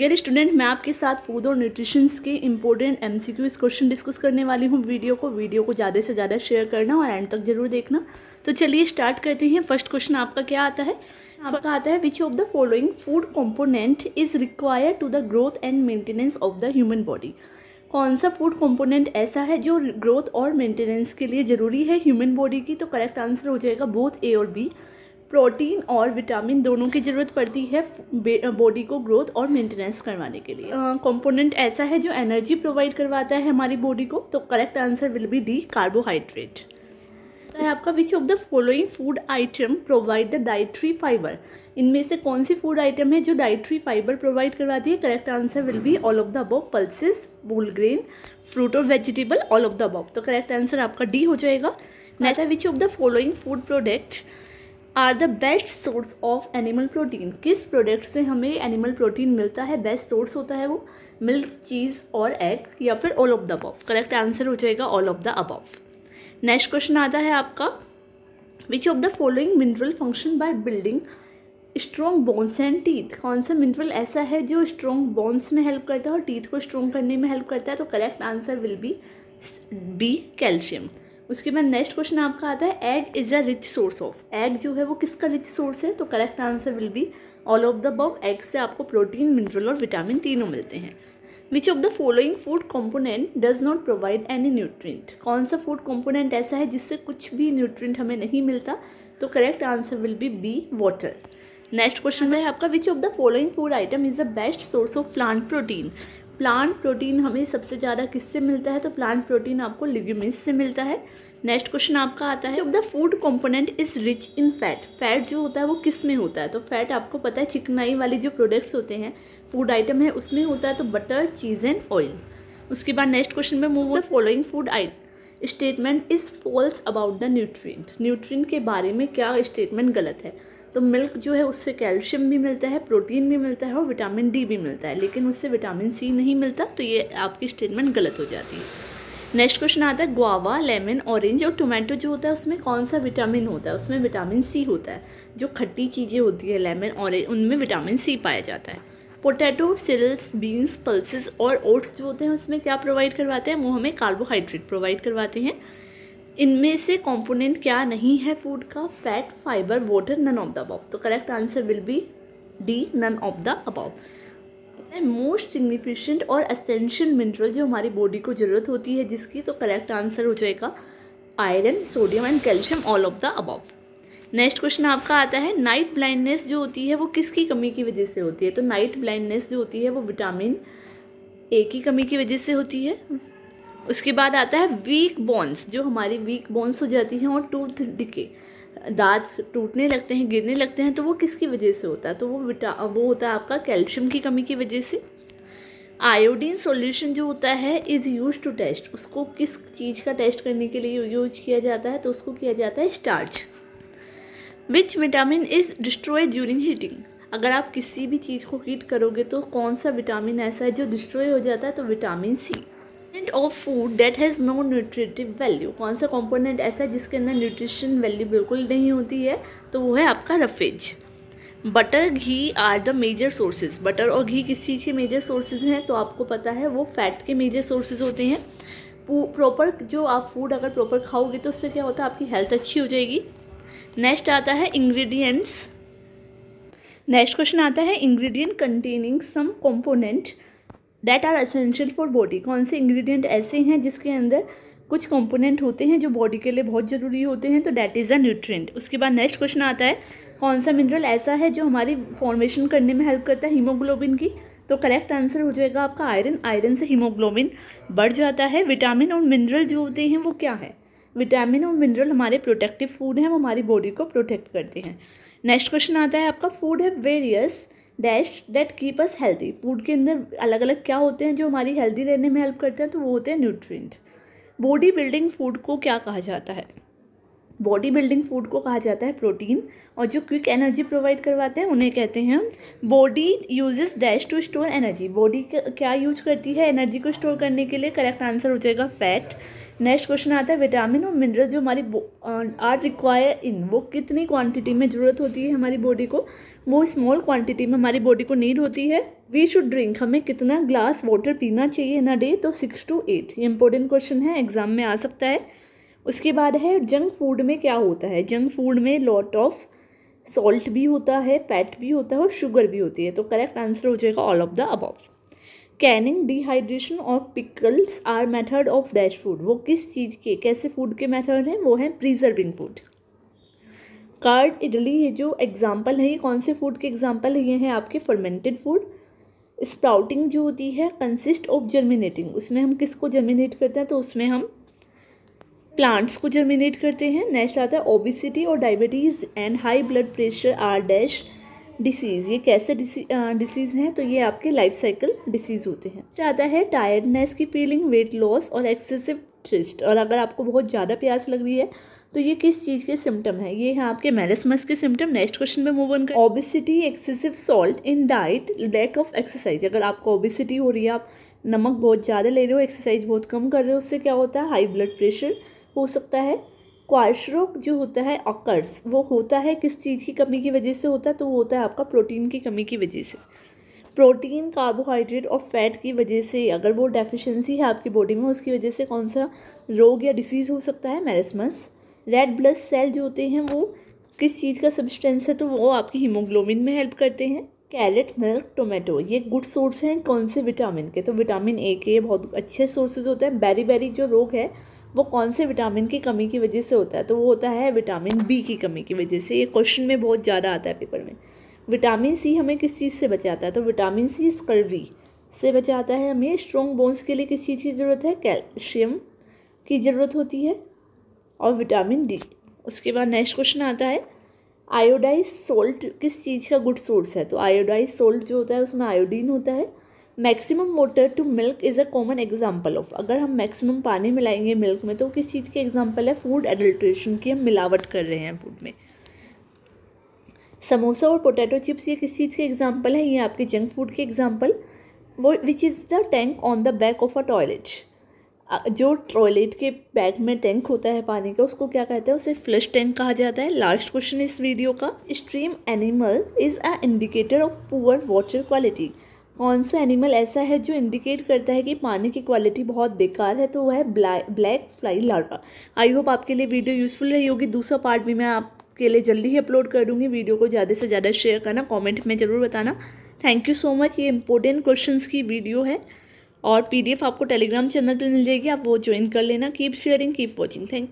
यदि स्टूडेंट मैं आपके साथ फूड और न्यूट्रिशंस के इंपॉर्टेंट एमसीक्यूज क्वेश्चन डिस्कस करने वाली हूँ वीडियो को वीडियो को ज़्यादा से ज़्यादा शेयर करना और एंड तक जरूर देखना तो चलिए स्टार्ट करते हैं फर्स्ट क्वेश्चन आपका क्या आता है हाँ। आपका आता है which of the following food component is require to the growth and maintenance of the human body कौन सा फूड कॉम्पोनेंट ऐसा है जो ग्रोथ और मेंटेनेंस के लिए ज़रूरी है ह्यूमन बॉडी की तो करेक्ट आंसर हो जाएगा बोथ ए और बी प्रोटीन और विटामिन दोनों की ज़रूरत पड़ती है बॉडी को ग्रोथ और मेंटेनेंस करवाने के लिए कंपोनेंट ऐसा है जो एनर्जी प्रोवाइड करवाता है हमारी बॉडी को तो correct answer will be D carbohydrate तो आपका which of the following food item provide the dietary fibre इनमें से कौन सी फूड आइटम है जो डाइट्री फाइबर प्रोवाइड करवाती है correct answer will be all of the above pulses फूल फ्रूट और vegetable all of the above तो करेक्ट आंसर आपका डी हो जाएगा नेता which of the following food product are the best source of animal protein किस product से हमें एनिमल प्रोटीन मिलता है बेस्ट सोर्स होता है वो मिल्क चीज़ और एग या फिर all of the above correct answer हो जाएगा all of the above next question आता है आपका which of the following mineral function by building strong bones and teeth कौन सा मिनरल ऐसा है जो स्ट्रॉन्ग बोन्स में हेल्प करता है और टीथ को स्ट्रॉन्ग करने में हेल्प करता है तो correct answer will be B calcium उसके बाद नेक्स्ट क्वेश्चन आपका आता है egg is a rich source of egg जो है वो किसका रिच सोर्स है तो correct answer will be all of the above egg से आपको प्रोटीन मिनरल और विटामिन तीनों मिलते हैं which of the following food component does not provide any nutrient कौन सा फूड कॉम्पोनेंट ऐसा है जिससे कुछ भी न्यूट्रिएंट हमें नहीं मिलता तो correct answer will be B water next question है आपका which of the following food item is the best source of plant protein plant protein हमें सबसे ज़्यादा किससे मिलता है तो प्लांट प्रोटीन आपको लिग्यूमिस से मिलता है नेक्स्ट क्वेश्चन आपका आता है the food component is rich in fat fat जो होता है वो किस में होता है तो फैट आपको पता है चिकनाई वाली जो प्रोडक्ट्स होते हैं फूड आइटम है उसमें होता है तो बटर चीज़ एंड ऑयल उसके बाद नेक्स्ट क्वेश्चन में move the following food item statement is false about the nutrient nutrient के बारे में क्या स्टेटमेंट गलत है तो मिल्क जो है उससे कैल्शियम भी मिलता है प्रोटीन भी मिलता है और विटामिन डी भी मिलता है लेकिन उससे विटामिन सी नहीं मिलता तो ये आपकी स्टेटमेंट गलत हो जाती है नेक्स्ट क्वेश्चन आता है ग्वावा लेमन ऑरेंज और टोमेटो जो होता है उसमें कौन सा विटामिन होता है उसमें विटामिन सी होता है जो खट्टी चीज़ें होती है लेमन ऑरेंज उनमें विटामिन सी पाया जाता है पोटैटो सिल्स बीन्स पल्सेस और ओट्स जो होते हैं उसमें क्या प्रोवाइड करवाते हैं वो हमें कार्बोहाइड्रेट प्रोवाइड करवाते हैं इनमें से कंपोनेंट क्या नहीं है फूड का fat fibre water none of the above तो correct answer will be D none of the above most significant और असेंशियल मिनरल जो हमारी बॉडी को ज़रूरत होती है जिसकी तो करेक्ट आंसर हो जाएगा iron sodium and calcium all of the above next question आपका आता है नाइट ब्लाइंडनेस जो होती है वो किसकी कमी की वजह से होती है तो नाइट ब्लाइंडनेस जो होती है वो विटामिन ए की कमी की वजह से होती है उसके बाद आता है वीक बोन्स जो हमारी वीक बोन्स हो जाती हैं और टूथ डिके दांत टूटने लगते हैं गिरने लगते हैं तो वो किसकी वजह से होता है तो वो विटा वो होता है आपका कैल्शियम की कमी की वजह से आयोडीन सॉल्यूशन जो होता है इज़ यूज टू टेस्ट उसको किस चीज़ का टेस्ट करने के लिए यूज किया जाता है तो उसको किया जाता है starch which vitamin is destroy during heating अगर आप किसी भी चीज़ को हीट करोगे तो कौन सा विटामिन ऐसा है जो डिस्ट्रॉय हो जाता है तो vitamin C component of food that has no nutritive value कौन सा कॉम्पोनेंट ऐसा है जिसके अंदर न्यूट्रिशन वैल्यू बिल्कुल नहीं होती है तो वो है आपका roughage butter ghee are the major sources butter और घी किस चीज़ के मेजर सोर्सेज हैं तो आपको पता है वो फैट के मेजर सोर्सेज होते हैं प्रॉपर जो आप फूड अगर प्रॉपर खाओगे तो उससे क्या होता है आपकी हेल्थ अच्छी हो जाएगी नेक्स्ट आता है इंग्रेडिएंट्स नेक्स्ट क्वेश्चन आता है ingredient containing some component that are essential for body कौन से इंग्रेडिएंट ऐसे हैं जिसके अंदर कुछ कंपोनेंट होते हैं जो बॉडी के लिए बहुत ज़रूरी होते हैं तो डैट इज़ अ न्यूट्रिएंट उसके बाद नेक्स्ट क्वेश्चन आता है कौन सा मिनरल ऐसा है जो हमारी फॉर्मेशन करने में हेल्प करता है हीमोग्लोबिन की तो करेक्ट आंसर हो जाएगा आपका आयरन आयरन से हीमोग्लोबिन बढ़ जाता है विटामिन और मिनरल जो होते हैं वो क्या है विटामिन और मिनरल हमारे प्रोटेक्टिव फूड हैं वो हमारी बॉडी को प्रोटेक्ट करते हैं नेक्स्ट क्वेश्चन आता है आपका फूड है various dash that keep us healthy food के अंदर अलग अलग क्या होते हैं जो हमारी हेल्दी रहने में हेल्प करते हैं तो वो होते हैं न्यूट्रिएंट बॉडी बिल्डिंग फूड को क्या कहा जाता है बॉडी बिल्डिंग फूड को कहा जाता है प्रोटीन और जो क्विक एनर्जी प्रोवाइड करवाते हैं उन्हें कहते हैं body uses dash to store energy body क्या यूज करती है एनर्जी को स्टोर करने के लिए करेक्ट आंसर हो जाएगा फैट नेक्स्ट क्वेश्चन आता है विटामिन और मिनरल जो हमारी आर रिक्वायर इन वो कितनी क्वांटिटी में ज़रूरत होती है हमारी बॉडी को वो स्मॉल क्वांटिटी में हमारी बॉडी को नीड होती है वी शुड ड्रिंक हमें कितना ग्लास वाटर पीना चाहिए ना डे तो सिक्स टू एट ये इंपॉर्टेंट क्वेश्चन है एग्जाम में आ सकता है उसके बाद है जंक फूड में क्या होता है जंक फूड में लॉट ऑफ सॉल्ट भी होता है फैट भी होता है और शुगर भी होती है तो करेक्ट आंसर हो जाएगा all of the above canning dehydration और pickles are method of dash food वो किस चीज़ के कैसे फूड के मेथड हैं वो है प्रिजर्विंग फूड कार्ड इडली ये जो एग्जाम्पल है ये कौन से फूड के एग्जाम्पल ये हैं आपके फर्मेंटेड फूड स्प्राउटिंग जो होती है कंसिस्ट ऑफ जर्मिनेटिंग उसमें हम किसको जर्मिनेट करते हैं तो उसमें हम प्लांट्स को जर्मिनेट करते हैं नेक्स्ट आता है ओबिसिटी और diabetes and high blood pressure are dash disease ये कैसे डिसीज़ हैं तो ये आपके लाइफ साइकिल डिसीज़ होते हैं आता है टायर्डनेस की फीलिंग वेट लॉस और एक्सेसिव ट्रिस्ट और अगर आपको बहुत ज़्यादा प्यास लग रही है तो ये किस चीज़ के सिम्टम है ये है आपके मैरसमस के सिम्टम नेक्स्ट क्वेश्चन में मूव ऑन कर obesity excessive salt in diet lack of exercise अगर आपको ओबिसिटी हो रही है आप नमक बहुत ज़्यादा ले रहे हो एक्सरसाइज बहुत कम कर रहे हो उससे क्या होता है हाई ब्लड प्रेशर हो सकता है रोग जो होता है अकर्स वो होता है किस चीज़ की कमी की वजह से होता है तो वो होता है आपका प्रोटीन की कमी की वजह से प्रोटीन कार्बोहाइड्रेट और फैट की वजह से अगर वो डेफिशिएंसी है आपकी बॉडी में उसकी वजह से कौन सा रोग या डिसीज़ हो सकता है मैरसमस रेड ब्लड सेल जो होते हैं वो किस चीज़ का सब्सटेंस है तो वो आपकी हीमोग्लोबिन में हेल्प करते हैं कैरेट मिल्क टोमेटो ये गुड सोर्स हैं कौन से विटामिन के तो विटामिन ए के बहुत अच्छे सोर्सेज होते हैं बैरी बैरी जो रोग है वो कौन से विटामिन की कमी की वजह से होता है तो वो होता है विटामिन बी की कमी की वजह से ये क्वेश्चन में बहुत ज़्यादा आता है पेपर में विटामिन सी हमें किस चीज़ से बचाता है तो विटामिन सी स्कर्वी से बचाता है हमें स्ट्रॉन्ग बोन्स के लिए किस चीज़ की ज़रूरत है कैल्शियम की ज़रूरत होती है और विटामिन डी उसके बाद नेक्स्ट क्वेश्चन आता है आयोडाइज सोल्ट किस चीज़ का गुड सोर्स है तो आयोडाइज सोल्ट जो होता है उसमें आयोडीन होता है maximum water to milk is a common example of अगर हम मैक्सिमम पानी मिलाएंगे मिल्क में तो किस चीज़ की एग्जाम्पल है फूड एडल्ट्रेशन की हम मिलावट कर रहे हैं फूड में समोसा और पोटैटो चिप्स ये किस चीज़ के एग्जाम्पल है ये आपके जंक फूड के एग्जाम्पल वो which is the tank on the back of a toilet जो टॉयलेट के बैग में टैंक होता है पानी का उसको क्या कहते हैं उसे फ्लश टैंक कहा जाता है लास्ट क्वेश्चन इस वीडियो का stream animal is a indicator of poor water quality कौन सा एनिमल ऐसा है जो इंडिकेट करता है कि पानी की क्वालिटी बहुत बेकार है तो वह है black fly larva I hope आपके लिए वीडियो यूज़फुल रही होगी दूसरा पार्ट भी मैं आपके लिए जल्दी ही अपलोड कर दूँगी वीडियो को ज़्यादा से ज़्यादा शेयर करना कॉमेंट में ज़रूर बताना थैंक यू सो मच ये इंपॉर्टेंट क्वेश्चन की वीडियो है और पी आपको टेलीग्राम चैनल पर मिल जाएगी आप वो ज्वाइन कर लेना keep sharing keep watching thank you